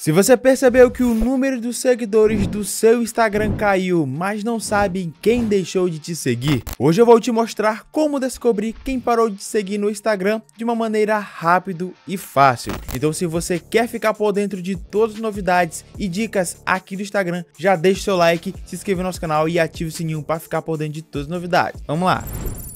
Se você percebeu que o número dos seguidores do seu Instagram caiu, mas não sabe quem deixou de te seguir, hoje eu vou te mostrar como descobrir quem parou de te seguir no Instagram de uma maneira rápida e fácil. Então se você quer ficar por dentro de todas as novidades e dicas aqui do Instagram, já deixa seu like, se inscreva no nosso canal e ative o sininho para ficar por dentro de todas as novidades. Vamos lá!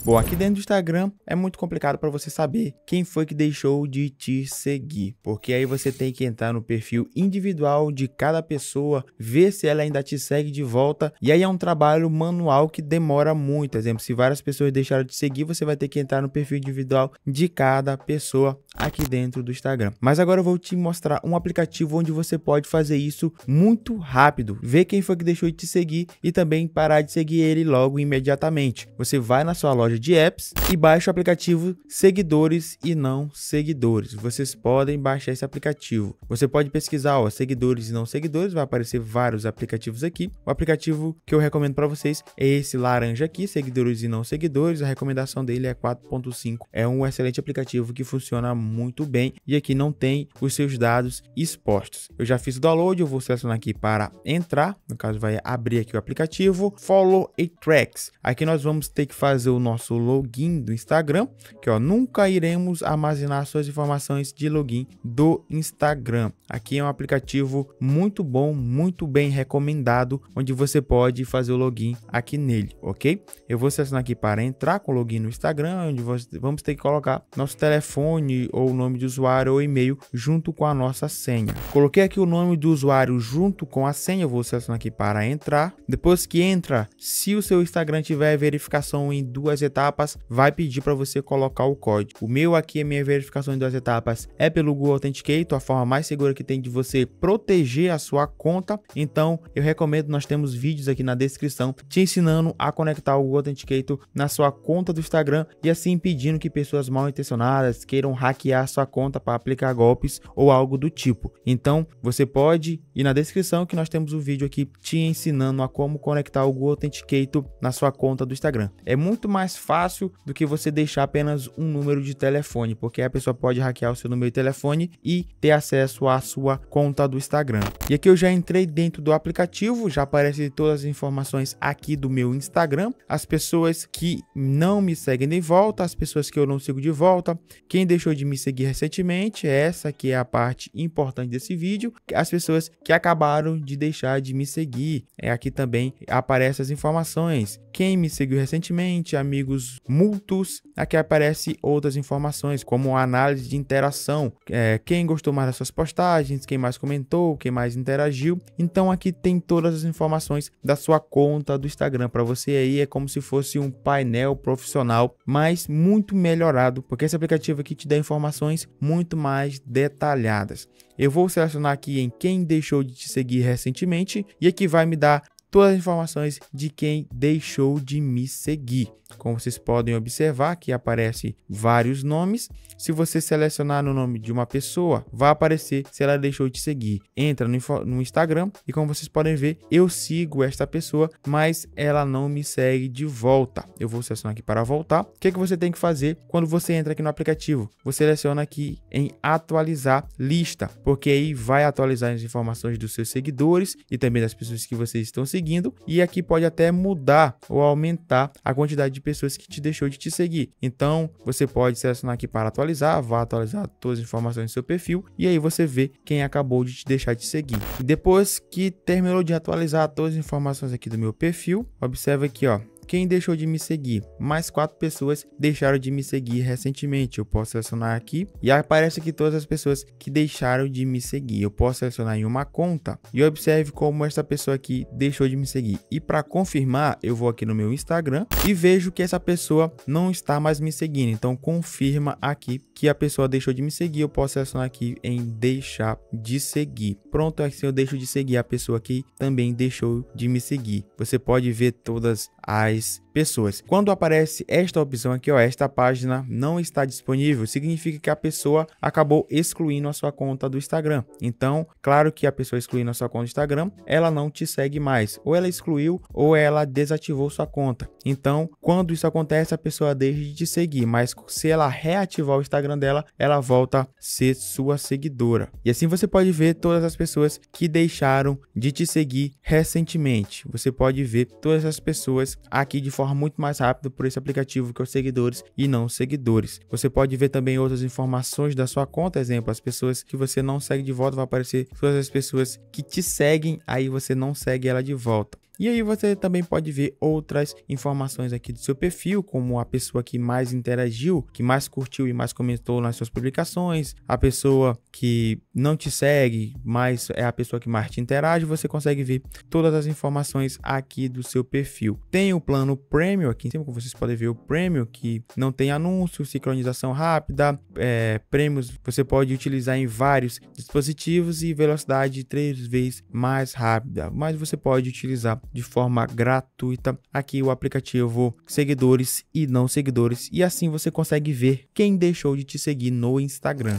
Bom, aqui dentro do Instagram é muito complicado para você saber quem foi que deixou de te seguir, porque aí você tem que entrar no perfil individual de cada pessoa, ver se ela ainda te segue de volta, e aí é um trabalho manual que demora muito. Exemplo, se várias pessoas deixaram de seguir, você vai ter que entrar no perfil individual de cada pessoa aqui dentro do Instagram. Mas agora eu vou te mostrar um aplicativo onde você pode fazer isso muito rápido, ver quem foi que deixou de te seguir e também parar de seguir ele logo imediatamente. Você vai na sua loja loja de apps e baixe o aplicativo Seguidores e não Seguidores. Vocês podem baixar esse aplicativo. Você pode pesquisar ó, Seguidores e não Seguidores, vai aparecer vários aplicativos aqui. O aplicativo que eu recomendo para vocês é esse laranja aqui, Seguidores e não Seguidores. A recomendação dele é 4.5. É um excelente aplicativo que funciona muito bem e aqui não tem os seus dados expostos. Eu já fiz o download, eu vou selecionar aqui para entrar, no caso vai abrir aqui o aplicativo, Follow e Tracks. Aqui nós vamos ter que fazer o nosso nosso login do Instagram, que ó, nunca iremos armazenar suas informações de login do Instagram. Aqui é um aplicativo muito bom, muito bem recomendado, onde você pode fazer o login aqui nele, ok? Eu vou selecionar aqui para entrar com o login no Instagram, onde vamos ter que colocar nosso telefone ou nome de usuário ou e-mail junto com a nossa senha. Coloquei aqui o nome do usuário junto com a senha, eu vou selecionar aqui para entrar. Depois que entra, se o seu Instagram tiver verificação em duas etapas, etapas, vai pedir para você colocar o código. O meu aqui, a minha verificação em duas etapas é pelo Google Authenticator, a forma mais segura que tem de você proteger a sua conta. Então, eu recomendo, nós temos vídeos aqui na descrição te ensinando a conectar o Google Authenticator na sua conta do Instagram e assim impedindo que pessoas mal intencionadas queiram hackear sua conta para aplicar golpes ou algo do tipo. Então, você pode ir na descrição que nós temos o um vídeo aqui te ensinando a como conectar o Google Authenticator na sua conta do Instagram. É muito mais fácil do que você deixar apenas um número de telefone, porque a pessoa pode hackear o seu número de telefone e ter acesso à sua conta do Instagram. E aqui eu já entrei dentro do aplicativo, já aparece todas as informações aqui do meu Instagram, as pessoas que não me seguem de volta, as pessoas que eu não sigo de volta, quem deixou de me seguir recentemente, essa que é a parte importante desse vídeo, as pessoas que acabaram de deixar de me seguir. É aqui também aparecem as informações, quem me seguiu recentemente, amigos artigos multos, aqui aparece outras informações, como análise de interação, é, quem gostou mais das suas postagens, quem mais comentou, quem mais interagiu. Então aqui tem todas as informações da sua conta do Instagram. Para você aí é como se fosse um painel profissional, mas muito melhorado, porque esse aplicativo aqui te dá informações muito mais detalhadas. Eu vou selecionar aqui em quem deixou de te seguir recentemente e aqui vai me dar todas as informações de quem deixou de me seguir. Como vocês podem observar, que aparece vários nomes. Se você selecionar no nome de uma pessoa, vai aparecer se ela deixou de seguir. Entra no, no Instagram e como vocês podem ver, eu sigo esta pessoa, mas ela não me segue de volta. Eu vou selecionar aqui para voltar. O que, é que você tem que fazer quando você entra aqui no aplicativo? Você seleciona aqui em atualizar lista, porque aí vai atualizar as informações dos seus seguidores e também das pessoas que vocês estão seguindo. E aqui pode até mudar ou aumentar a quantidade de pessoas que te deixou de te seguir. Então, você pode selecionar aqui para atualizar, vá atualizar todas as informações do seu perfil e aí você vê quem acabou de te deixar de seguir. E depois que terminou de atualizar todas as informações aqui do meu perfil, observa aqui, ó, quem deixou de me seguir? Mais quatro pessoas deixaram de me seguir recentemente. Eu posso selecionar aqui e aparece aqui todas as pessoas que deixaram de me seguir. Eu posso selecionar em uma conta e observe como essa pessoa aqui deixou de me seguir. E para confirmar, eu vou aqui no meu Instagram e vejo que essa pessoa não está mais me seguindo. Então confirma aqui que a pessoa deixou de me seguir. Eu posso selecionar aqui em deixar de seguir. Pronto, assim eu deixo de seguir a pessoa que também deixou de me seguir. Você pode ver todas as mais pessoas. Quando aparece esta opção aqui, ó, esta página não está disponível, significa que a pessoa acabou excluindo a sua conta do Instagram. Então, claro que a pessoa excluindo a sua conta do Instagram, ela não te segue mais, ou ela excluiu ou ela desativou sua conta. Então, quando isso acontece, a pessoa deixa de te seguir, mas se ela reativar o Instagram dela, ela volta a ser sua seguidora. E assim você pode ver todas as pessoas que deixaram de te seguir recentemente. Você pode ver todas as pessoas aqui de forma muito mais rápida por esse aplicativo que é os seguidores e não seguidores. Você pode ver também outras informações da sua conta, exemplo, as pessoas que você não segue de volta vai aparecer todas as pessoas que te seguem, aí você não segue ela de volta. E aí você também pode ver outras informações aqui do seu perfil, como a pessoa que mais interagiu, que mais curtiu e mais comentou nas suas publicações, a pessoa que não te segue, mas é a pessoa que mais te interage, você consegue ver todas as informações aqui do seu perfil. Tem o plano Premium aqui em cima, como vocês podem ver o Premium, que não tem anúncio, sincronização rápida, é, prêmios você pode utilizar em vários dispositivos e velocidade três vezes mais rápida, mas você pode utilizar de forma gratuita aqui o aplicativo seguidores e não seguidores e assim você consegue ver quem deixou de te seguir no Instagram.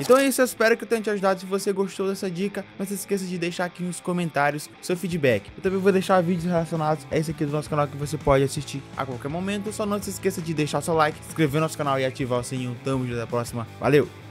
Então é isso, eu espero que eu tenha te ajudado. Se você gostou dessa dica, não se esqueça de deixar aqui nos comentários seu feedback. Eu também vou deixar vídeos relacionados a esse aqui do nosso canal que você pode assistir a qualquer momento. Só não se esqueça de deixar seu like, inscrever no nosso canal e ativar o sininho. Tamo junto, até a próxima. Valeu!